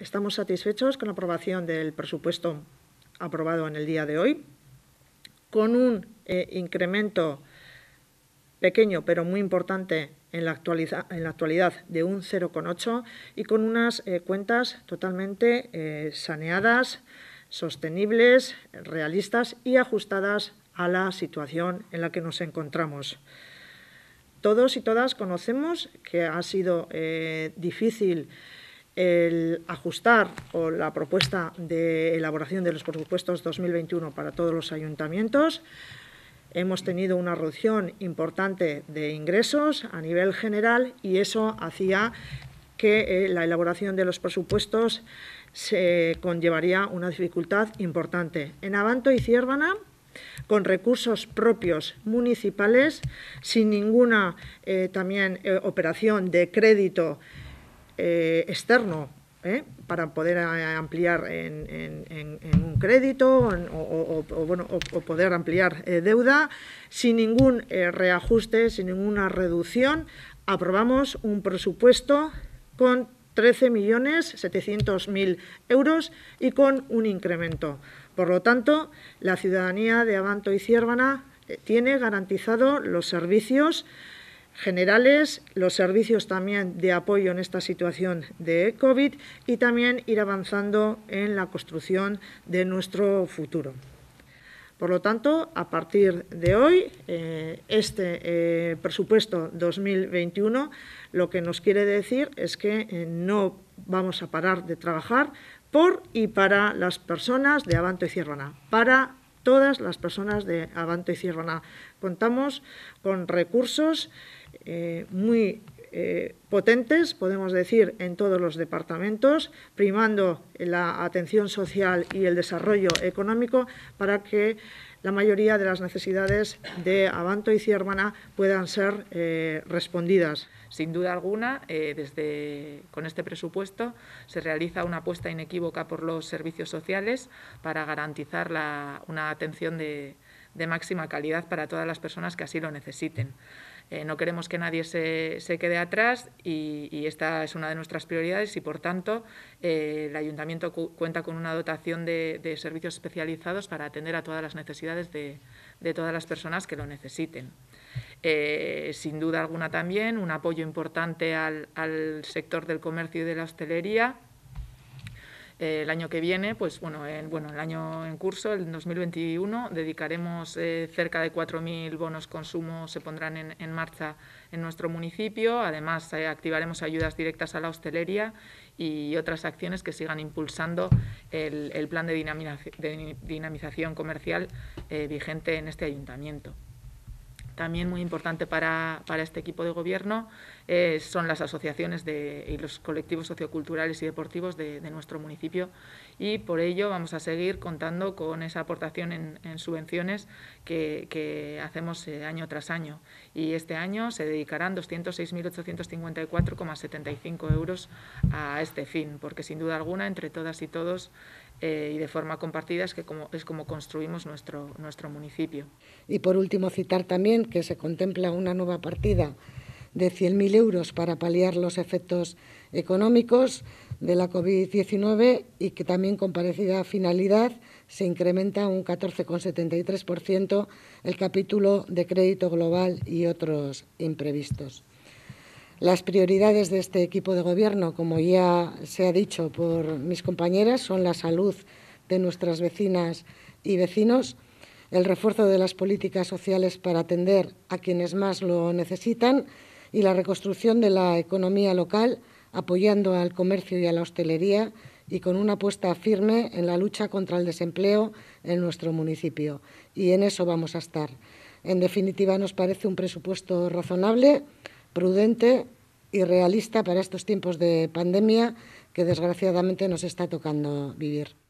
Estamos satisfechos con la aprobación del presupuesto aprobado en el día de hoy, con un eh, incremento pequeño pero muy importante en la, actualidad de un 0,8 y con unas eh, cuentas totalmente eh, saneadas, sostenibles, realistas y ajustadas a la situación en la que nos encontramos. Todos y todas conocemos que ha sido difícil el ajustar o la propuesta de elaboración de los presupuestos 2021 para todos los ayuntamientos. Hemos tenido una reducción importante de ingresos a nivel general y eso hacía que eh, la elaboración de los presupuestos se conllevaría una dificultad importante. En Avanto y Ciérvana, con recursos propios municipales, sin ninguna eh, también eh, operación de crédito eh, externo ¿eh? para poder ampliar en, un crédito o, poder ampliar eh, deuda sin ningún reajuste, sin ninguna reducción. Aprobamos un presupuesto con 13.700.000 euros y con un incremento. Por lo tanto, la ciudadanía de Abanto y Ciérvana tiene garantizados los servicios generales, los servicios también de apoyo en esta situación de COVID y también ir avanzando en la construcción de nuestro futuro. Por lo tanto, a partir de hoy, eh, este eh, presupuesto 2021 lo que nos quiere decir es que eh, no vamos a parar de trabajar por y para las personas de Abanto y Cierrona, para todas las personas de Avanto y Cirrona. Contamos con recursos eh, muy eh, potentes, podemos decir, en todos los departamentos, primando la atención social y el desarrollo económico para que la mayoría de las necesidades de Abanto y Ciermana puedan ser eh, respondidas. Sin duda alguna, eh, desde, con este presupuesto se realiza una apuesta inequívoca por los servicios sociales para garantizar una atención de máxima calidad para todas las personas que así lo necesiten. Eh, no queremos que nadie se, quede atrás y, esta es una de nuestras prioridades y, por tanto, eh, el ayuntamiento cuenta con una dotación de, servicios especializados para atender a todas las necesidades de, todas las personas que lo necesiten. Eh, sin duda alguna también un apoyo importante al sector del comercio y de la hostelería eh, el año que viene, pues bueno, el, bueno, el año en curso, el 2021, dedicaremos eh, cerca de 4.000 bonos consumo, se pondrán en, marcha en nuestro municipio. Además, eh, activaremos ayudas directas a la hostelería y otras acciones que sigan impulsando el, plan de dinamización comercial vigente en este ayuntamiento también muy importante para, este equipo de gobierno eh, son las asociaciones de, y los colectivos socioculturales y deportivos de, nuestro municipio y por ello vamos a seguir contando con esa aportación en, subvenciones que, hacemos eh, año tras año y este año se dedicarán 206.854,75 euros a este fin porque sin duda alguna entre todas y todos eh, y de forma compartida es, que como, es como construimos nuestro, nuestro municipio. Y por último, citar también que se contempla una nueva partida de 100.000 euros para paliar los efectos económicos de la COVID-19 y que también con parecida finalidad se incrementa un 14,73% el capítulo de crédito global y otros imprevistos. Las prioridades de este equipo de gobierno, como ya se ha dicho por mis compañeras, son la salud de nuestras vecinas y vecinos, el refuerzo de las políticas sociales para atender a quienes más lo necesitan y la reconstrucción de la economía local, apoyando al comercio y a la hostelería y con una apuesta firme en la lucha contra el desempleo en nuestro municipio. Y en eso vamos a estar. En definitiva, nos parece un presupuesto razonable, prudente, y realista para estos tiempos de pandemia que desgraciadamente nos está tocando vivir.